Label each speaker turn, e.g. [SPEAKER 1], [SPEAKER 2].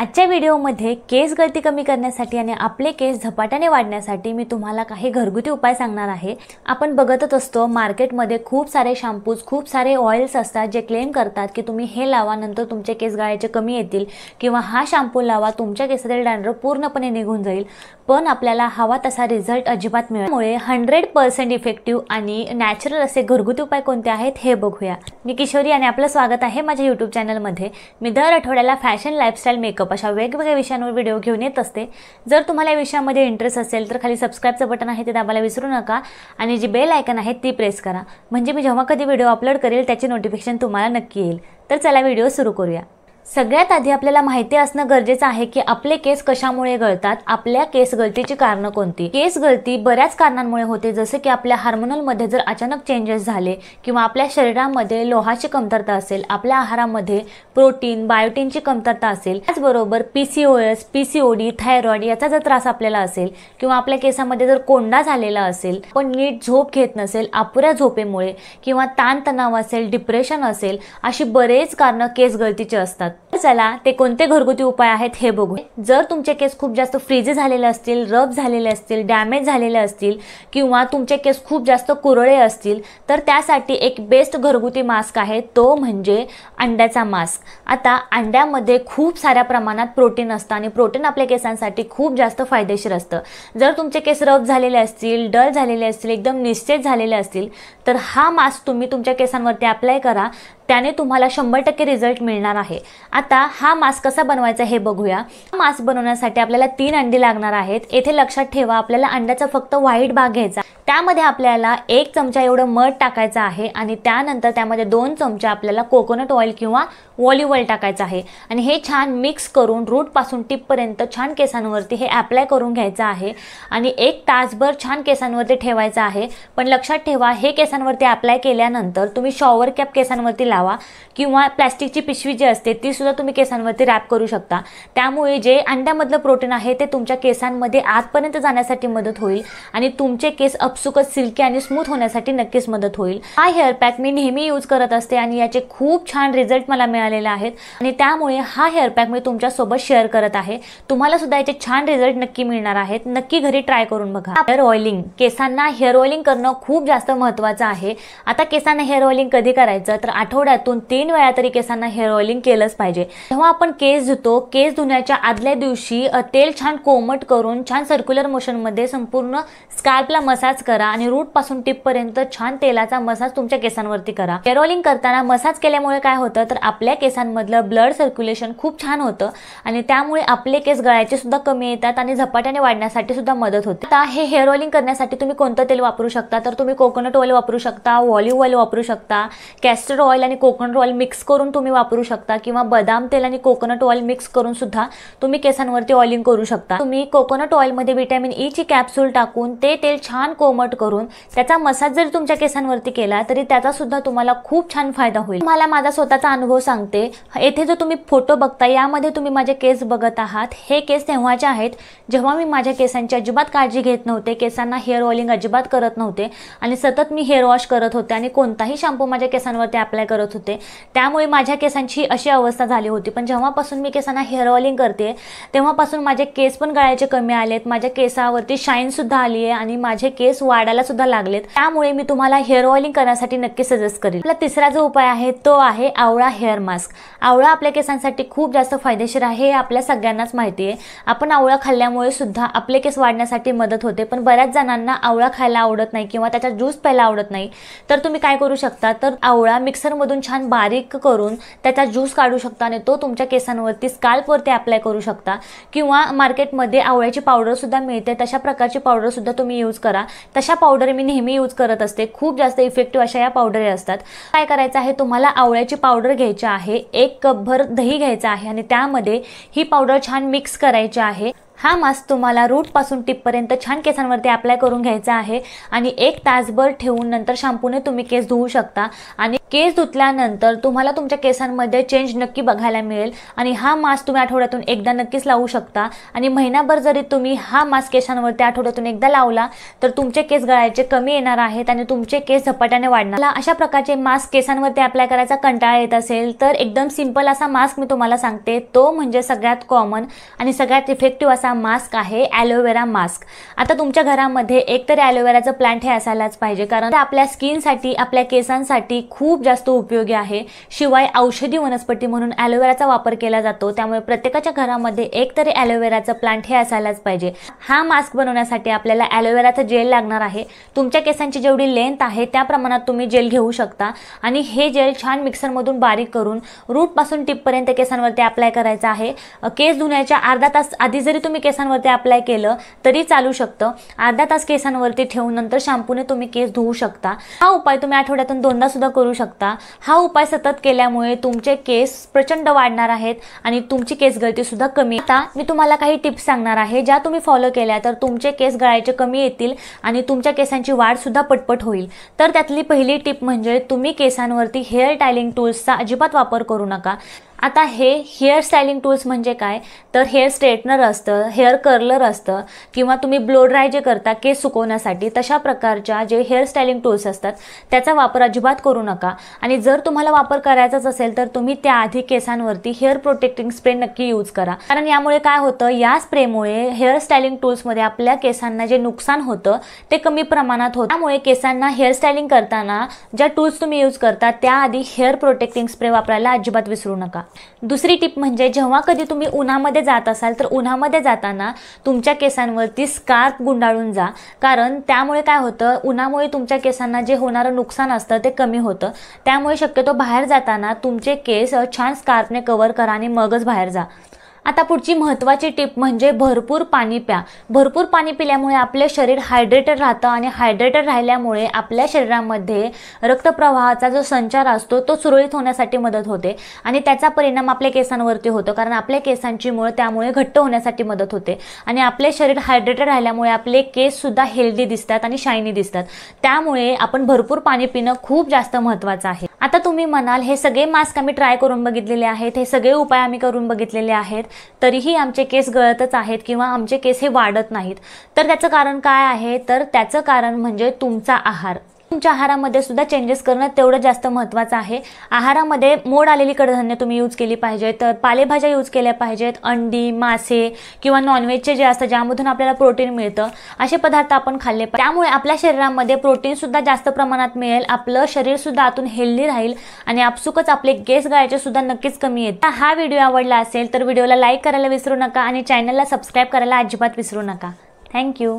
[SPEAKER 1] आजच्या व्हिडिओमध्ये केस गळती कमी करण्यासाठी आणि आपले केस झपाट्याने वाढण्यासाठी मी तुम्हाला काही घरगुती उपाय सांगणार आहे आपण बघतच असतो मार्केटमध्ये खूप सारे शॅम्पूज खूप सारे ऑइल्स असतात जे क्लेम करतात की तुम्ही हे लावा नंतर तुमचे केस गाळायचे कमी येतील किंवा हा शॅम्पू लावा तुमच्या केसातील डॅन्डर पूर्णपणे निघून जाईल पण आपल्याला हवा तसा रिझल्ट अजिबात मिळाल्यामुळे हंड्रेड पर्सेंट इफेक्टिव्ह आणि नॅचरल असे घरगुती उपाय कोणते आहेत हे बघूया मी किशोरी आणि आपलं स्वागत आहे माझ्या युट्यूब चॅनलमध्ये मी दर आठवड्याला फॅशन लाईफस्टाईल मेकअप अशा वेगवेगळ्या विषयांवर व्हिडिओ घेऊन येत असते जर तुम्हाला या विषयामध्ये इंटरेस्ट असेल तर खाली सबस्क्राईबचं बटन आहे ते दाबायला विसरू नका आणि जी बेल आयकन आहे ती प्रेस करा म्हणजे मी जेव्हा कधी व्हिडिओ अपलोड करेल त्याची नोटिफिकेशन तुम्हाला नक्की येईल तर चला व्हिडिओ सुरू करूया सगळ्यात आधी आपल्याला माहिती असणं गरजेचं आहे की आपले केस कशामुळे गळतात आपल्या केस गळतीची कारणं कोणती केस गळती बऱ्याच कारणांमुळे होते जसे की आपल्या हार्मोनलमध्ये जर अचानक चेंजेस झाले किंवा आपल्या शरीरामध्ये लोहाची कमतरता असेल आपल्या आहारामध्ये प्रोटीन बायोटीनची कमतरता असेल त्याचबरोबर पीसीओएस पीसीओडी थायरॉइड याचा जर त्रास आपल्याला असेल किंवा आपल्या केसामध्ये जर कोंडा झालेला असेल पण नीट झोप घेत नसेल अपुऱ्या झोपेमुळे किंवा ताणतणाव असेल डिप्रेशन असेल अशी बरेच कारणं केस गळतीची असतात चला ते कोणते घरगुती उपाय आहेत हे बघू जर तुमचे केस खूप जास्त फ्रीज झालेले असतील रब झालेले असतील डॅमेज झालेले असतील किंवा तुमचे केस खूप जास्त कुरळे असतील तर त्यासाठी एक बेस्ट घरगुती मास्क आहे तो म्हणजे अंड्याचा मास्क आता अंड्यामध्ये खूप साऱ्या प्रमाणात प्रोटीन असतं आणि प्रोटीन आपल्या केसांसाठी खूप जास्त फायदेशीर असतं जर तुमचे केस रब झालेले असतील डल झालेले असतील एकदम निश्चित झालेले असतील तर हा मास्क तुम्ही तुमच्या केसांवरती अप्लाय करा त्याने तुम्हाला शंभर टक्के रिझल्ट मिळणार आहे आता हा मास्क कसा बनवायचा हे बघूया मास्क बनवण्यासाठी आपल्याला तीन अंडी लागणार आहेत येथे लक्षात ठेवा आपल्याला अंड्याचा फक्त व्हाईट भाग घ्यायचा त्यामध्ये आपल्याला एक चमचा एवढं मध टाकायचं आहे आणि त्यानंतर त्यामध्ये दोन चमचा आपल्याला कोकोनट ऑइल किंवा ऑलिव्ह ऑइल टाकायचं आहे आणि हे छान मिक्स करून रूटपासून टिपपर्यंत छान केसांवरती हे ॲप्लाय करून घ्यायचं आहे आणि एक तासभर छान केसांवरती ठेवायचं आहे पण लक्षात ठेवा हे केसांवरती अप्लाय केल्यानंतर तुम्ही शॉवर कॅप केसांवरती लावा किंवा प्लॅस्टिकची पिशवी जी असते ती सुद्धा तुम्ही केसांवरती रॅप करू शकता त्यामुळे जे अंड्यामधलं प्रोटीन आहे ते तुमच्या केसांमध्ये आतपर्यंत जाण्यासाठी मदत होईल आणि तुमचे केस अप आपसुकच सिल्की आणि स्मूथ होण्यासाठी नक्कीच मदत होईल हा हेअर पॅक मी नेहमी यूज करत असते आणि याचे खूप छान रिझल्ट मला मिळालेले आहेत आणि त्यामुळे हा हेअर पॅक मी तुमच्यासोबत शेअर करत आहे तुम्हाला सुद्धा याचे छान रिझल्ट नक्की मिळणार आहेत नक्की घरी ट्राय करून बघा हेअर ऑइलिंग केसांना हेअर ऑइलिंग करणं खूप जास्त महत्वाचं आहे आता केसांना हेअर ऑइलिंग कधी करायचं तर आठवड्यातून तीन वेळा तरी केसांना हेअर ऑइलिंग केलंच पाहिजे तेव्हा आपण केस धुतो केस धुण्याच्या आदल्या दिवशी तेल छान कोमट करून छान सर्क्युलर मोशनमध्ये संपूर्ण स्कार्पला मसाज करा आणि रूट पासून टिप पर्यंत छान तेलाचा मसाज तुमच्या केसांवरती करा केरोलिंग करताना मसाज केल्यामुळे काय होतं तर आपल्या केसांमधलं ब्लड सर्क्युलेशन खूप छान होतं आणि त्यामुळे आपले केस गळायचे सुद्धा कमी येतात आणि झपाट्याने वाढण्यासाठी सुद्धा मदत होते आता हे हेअर ऑइलिंग करण्यासाठी तुम्ही कोणतं तेल वापरू शकता तर तुम्ही कोकोनट ऑइल वापरू शकता ऑलिव्ह ऑइल वापरू शकता कॅस्टर ऑइल आणि कोकोनट ऑइल मिक्स करून तुम्ही वापरू शकता किंवा बदाम तेल आणि कोकोनट ऑइल मिक्स करून सुद्धा तुम्ही केसांवरती ऑइलिंग करू शकता तुम्ही कोकोनट ऑइलमध्ये व्हिटॅमिन ई ची कॅप्सूल टाकून ते तेल छान कोम कोमट करून त्याचा मसाज जरी तुमच्या केसांवरती केला तरी त्याचा सुद्धा तुम्हाला खूप छान फायदा होईल मला माझा स्वतःचा अनुभव सांगते येथे जो तुम्ही फोटो बघता यामध्ये तुम्ही माझे केस बघत आहात हे केस तेव्हाचे आहेत जेव्हा मी माझ्या केसांची अजिबात काळजी घेत नव्हते केसांना हेअर ऑइलिंग अजिबात करत नव्हते आणि सतत मी हेअर वॉश करत होते आणि कोणताही शॅम्पू माझ्या केसांवरती अप्लाय करत होते त्यामुळे माझ्या केसांची अशी अवस्था झाली होती पण जेव्हापासून मी केसांना हेअर ऑइलिंग करते तेव्हापासून माझे केस पण गळायचे कमी आलेत माझ्या केसावरती सुद्धा आली आहे आणि माझे केस वाढायला सुद्धा लागलेत त्यामुळे मी तुम्हाला हेअर ऑइलिंग करण्यासाठी नक्की सजेस्ट करेन आपला तिसरा जो उपाय आहे तो आहे आवळा हेअर मास्क आवळा आपल्या केसांसाठी खूप जास्त फायदेशीर आहे हे आपल्या सगळ्यांनाच माहिती आहे आपण आवळा खाल्ल्यामुळे सुद्धा आपले केस वाढण्यासाठी मदत होते पण बऱ्याच जणांना आवळा खायला आवडत नाही किंवा त्याचा ज्यूस प्यायला आवडत नाही तर तुम्ही काय करू शकता तर आवळा मिक्सरमधून छान बारीक करून त्याचा ज्यूस काढू शकता आणि तो तुमच्या केसांवरती स्काल्पवरती अप्लाय करू शकता किंवा मार्केटमध्ये आवळ्याची पावडरसुद्धा मिळते तशा प्रकारची पावडरसुद्धा तुम्ही यूज करा तशा पावडर मी नेहमी यूज करत असते खूप जास्त इफेक्टिव्ह अशा या पावडरी असतात काय करायचं आहे तुम्हाला आवळ्याची पावडर घ्यायची आहे एक भर दही घ्यायचं आहे आणि त्यामध्ये ही पावडर छान मिक्स करायची आहे हा मास्क तुम्हाला रूटपासून टिपपर्यंत छान केसांवरती अप्लाय करून घ्यायचा आहे आणि एक तासभर ठेवून नंतर शॅम्पूने तुम्ही केस धुवू शकता आणि केस धुतल्यानंतर तुम्हाला तुमच्या केसांमध्ये चेंज नक्की बघायला मिळेल आणि हा मास्क तुम्ही आठवड्यातून एकदा नक्कीच लावू शकता आणि महिनाभर जरी तुम्ही हा मास्क केसांवरती आठवड्यातून एकदा लावला तर तुमचे केस गळायचे कमी येणार आहेत आणि तुमचे केस झपाट्याने वाढणार अशा प्रकारचे मास्क केसांवरती अप्लाय करायचा कंटाळा येत असेल तर एकदम सिंपल असा मास्क मी तुम्हाला सांगते तो म्हणजे सगळ्यात कॉमन आणि सगळ्यात इफेक्टिव्ह असा असा मास्क आहे ॲलोवेरा मास्क आता तुमच्या घरामध्ये एकतरी ॲलोवेराचं प्लांट हे असायलाच पाहिजे कारण आपल्या स्किनसाठी आपल्या केसांसाठी खूप जास्त उपयोगी आहे शिवाय औषधी वनस्पती म्हणून ॲलोवेराचा वापर केला जातो त्यामुळे प्रत्येकाच्या घरामध्ये एकतरी ॲलोवेराचं प्लांट हे असायलाच पाहिजे हा मास्क बनवण्यासाठी आपल्याला ॲलोवेराचं जेल लागणार आहे तुमच्या केसांची जेवढी लेंथ आहे त्या प्रमाणात तुम्ही जेल घेऊ शकता आणि हे जेल छान मिक्सरमधून बारीक करून रूटपासून टिपपर्यंत केसांवरती अप्लाय करायचं आहे केस धुण्याच्या अर्धा तास आधी जरी तुम्ही तुम्ही केसांवरती अप्लाय केलं तरी चालू शकतं अर्धा तास केसांवरती ठेवून नंतर शॅम्पूने तुम्ही केस धुवू शकता हा उपाय तुम्ही आठवड्यातून दोनदा सुद्धा करू शकता हा उपाय सतत केल्यामुळे तुमचे केस प्रचंड वाढणार आहेत आणि तुमची केस गळती सुद्धा कमी आता मी तुम्हाला काही टिप्स सांगणार आहे ज्या तुम्ही फॉलो केल्या तर तुमचे केस गळायचे कमी येतील आणि तुमच्या केसांची वाढ सुद्धा पटपट होईल तर त्यातली पहिली टिप म्हणजे तुम्ही केसांवरती हेअर टायलिंग टूल्सचा अजिबात वापर करू नका आता हे हेअर स्टायलिंग टूल्स म्हणजे काय तर हेअर स्ट्रेटनर असतं हेअर कर्लर असतं किंवा तुम्ही ब्लो ड्राय जे करता केस सुकवण्यासाठी तशा प्रकारच्या जे हेअर स्टायलिंग टूल्स असतात त्याचा वापर अजिबात करू नका आणि जर तुम्हाला वापर करायचाच असेल तर तुम्ही त्याआधी केसांवरती हेअर प्रोटेक्टिंग स्प्रे नक्की यूज करा कारण यामुळे काय होतं या स्प्रेमुळे हेअर स्टायलिंग टूल्समध्ये आपल्या केसांना जे नुकसान होतं ते कमी प्रमाणात होतं त्यामुळे केसांना हेअर स्टायलिंग करताना ज्या टूल्स तुम्ही यूज करता त्याआधी हेअर प्रोटेक्टिंग स्प्रे वापरायला अजिबात विसरू नका दुसरी टिप म्हणजे जेव्हा कधी तुम्ही उन्हामध्ये जात असाल तर उन्हामध्ये जाताना तुमच्या केसांवरती स्कार्प गुंडाळून जा कारण त्यामुळे काय होतं उन्हामुळे तुमच्या केसांना जे होणारं नुकसान असतं ते कमी होतं त्यामुळे शक्यतो बाहेर जाताना तुमचे केस छान स्कार्पने कवर करा आणि मगच बाहेर जा आता पुढची महत्त्वाची टिप म्हणजे भरपूर पाणी प्या भरपूर पाणी पिल्यामुळे आपले शरीर हायड्रेटेड राहतं आणि हायड्रेटेड राहिल्यामुळे आपल्या शरीरामध्ये रक्तप्रवाहाचा जो संचार असतो तो सुरळीत होण्यासाठी मदत होते आणि त्याचा परिणाम आपल्या केसांवरती होतो कारण आपल्या केसांची मुळे त्यामुळे घट्ट होण्यासाठी मदत होते आणि आपले शरीर हायड्रेटेड राहिल्यामुळे आपले केससुद्धा हेल्दी दिसतात आणि शायनी दिसतात त्यामुळे आपण भरपूर पाणी पिणं खूप जास्त महत्त्वाचं आहे आता तुम्ही म्हणाल हे सगळे मास्क आम्ही ट्राय करून बघितलेले आहेत हे सगळे उपाय आम्ही करून बघितलेले आहेत तरीही आमचे केस गळतच आहेत किंवा आमचे केस हे वाढत नाहीत तर त्याचं कारण काय आहे तर त्याचं कारण म्हणजे तुमचा आहार तुमच्या आहारामध्ये सुद्धा चेंजेस करणं तेवढं जास्त महत्त्वाचं आहे आहारामध्ये मोड आलेली कडधान्य तुम्ही यूज केली पाहिजेत पालेभाज्या यूज केल्या पाहिजेत अंडी मासे किंवा नॉनव्हेजचे जे असतात ज्यामधून आपल्याला प्रोटीन मिळतं असे पदार्थ आपण खाल्ले पाहिजे त्यामुळे आपल्या शरीरामध्ये प्रोटीन सुद्धा जास्त प्रमाणात मिळेल आपलं शरीरसुद्धा आतून हेल्दी राहील आणि आपसुकच आपले गेस गायचे सुद्धा नक्कीच कमी येत हा व्हिडिओ आवडला असेल तर व्हिडिओला लाईक करायला विसरू नका आणि चॅनलला सबस्क्राईब करायला अजिबात विसरू नका थँक्यू